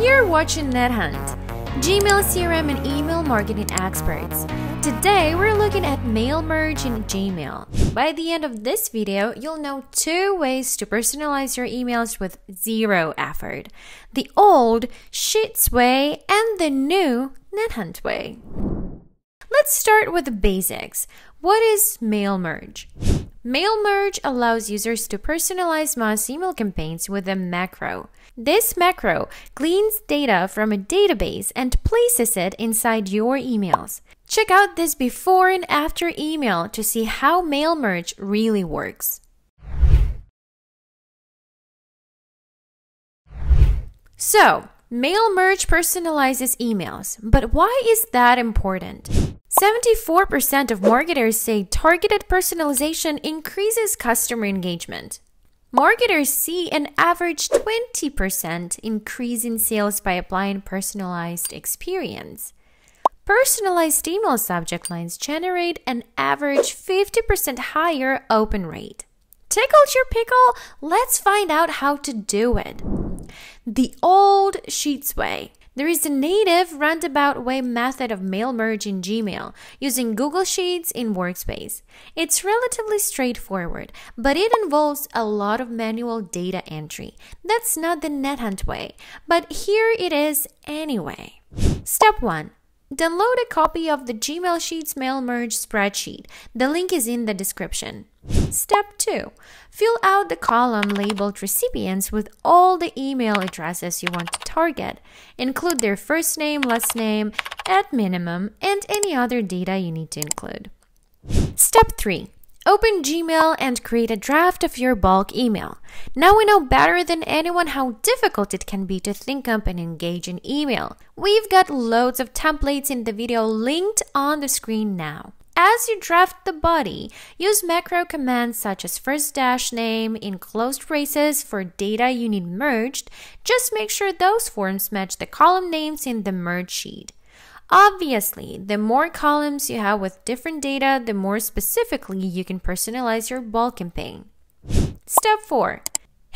You're watching NetHunt, Gmail CRM and email marketing experts. Today, we're looking at mail merge in Gmail. By the end of this video, you'll know two ways to personalize your emails with zero effort. The old Sheets way and the new NetHunt way. Let's start with the basics. What is mail merge? Mail merge allows users to personalize mass email campaigns with a macro. This macro cleans data from a database and places it inside your emails. Check out this before and after email to see how mail merge really works. So, mail merge personalizes emails, but why is that important? 74% of marketers say targeted personalization increases customer engagement. Marketers see an average 20% increase in sales by applying personalized experience. Personalized email subject lines generate an average 50% higher open rate. Tickles your pickle? Let's find out how to do it. The old sheets way. There is a native roundabout way method of mail merge in Gmail using Google Sheets in Workspace. It's relatively straightforward, but it involves a lot of manual data entry. That's not the NetHunt way, but here it is anyway. Step 1. Download a copy of the Gmail Sheets Mail Merge spreadsheet. The link is in the description. Step 2. Fill out the column labeled recipients with all the email addresses you want to target. Include their first name, last name, at minimum, and any other data you need to include. Step 3. Open Gmail and create a draft of your bulk email. Now we know better than anyone how difficult it can be to think up and engage an email. We've got loads of templates in the video linked on the screen now. As you draft the body, use macro commands such as first dash name in closed braces for data you need merged. Just make sure those forms match the column names in the merge sheet. Obviously, the more columns you have with different data, the more specifically you can personalize your ball campaign. Step 4.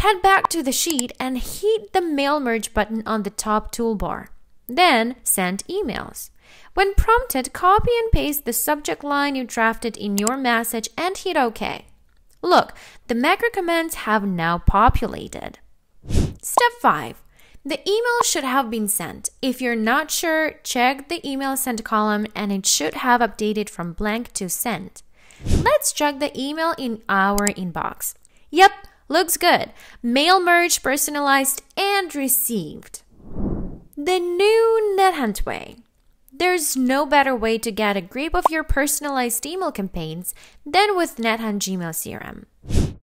Head back to the sheet and hit the mail merge button on the top toolbar. Then send emails. When prompted, copy and paste the subject line you drafted in your message and hit OK. Look, the macro commands have now populated. Step 5. The email should have been sent. If you're not sure, check the email sent column and it should have updated from blank to sent. Let's check the email in our inbox. Yep, looks good. Mail merge personalized and received. The new NetHunt way. There's no better way to get a grip of your personalized email campaigns than with NetHunt Gmail CRM.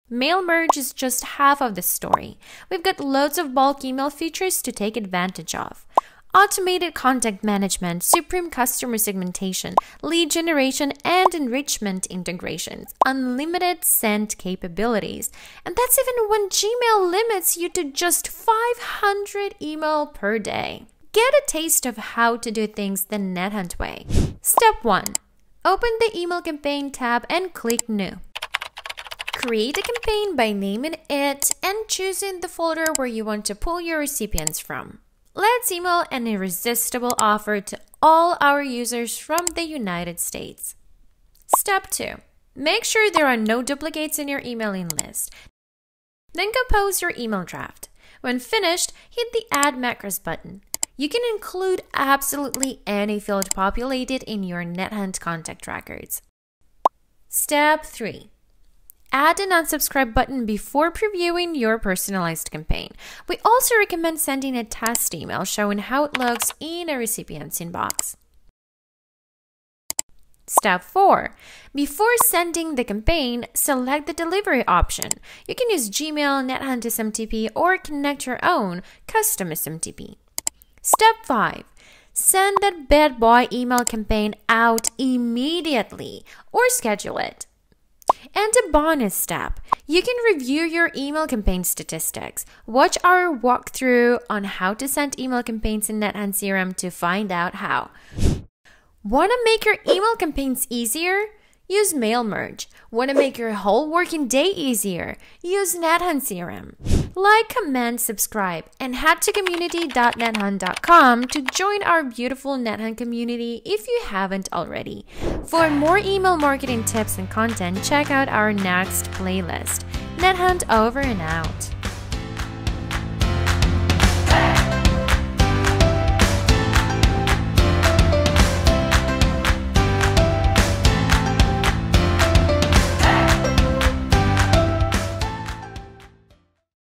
Mail merge is just half of the story. We've got loads of bulk email features to take advantage of. Automated contact management, supreme customer segmentation, lead generation, and enrichment integrations, unlimited send capabilities. And that's even when Gmail limits you to just 500 email per day get a taste of how to do things the NetHunt way. Step 1. Open the Email Campaign tab and click New. Create a campaign by naming it and choosing the folder where you want to pull your recipients from. Let's email an irresistible offer to all our users from the United States. Step 2. Make sure there are no duplicates in your emailing list. Then compose your email draft. When finished, hit the Add Macros button. You can include absolutely any field populated in your NetHunt contact records. Step 3. Add an unsubscribe button before previewing your personalized campaign. We also recommend sending a test email showing how it looks in a recipient's inbox. Step 4. Before sending the campaign, select the delivery option. You can use Gmail, NetHunt SMTP, or connect your own custom SMTP. Step 5 Send that bad boy email campaign out immediately or schedule it. And a bonus step you can review your email campaign statistics. Watch our walkthrough on how to send email campaigns in NetHand CRM to find out how. Want to make your email campaigns easier? Use Mail Merge. Want to make your whole working day easier? Use NetHand CRM like, comment, subscribe, and head to community.nethunt.com to join our beautiful NetHunt community if you haven't already. For more email marketing tips and content, check out our next playlist. NetHunt over and out.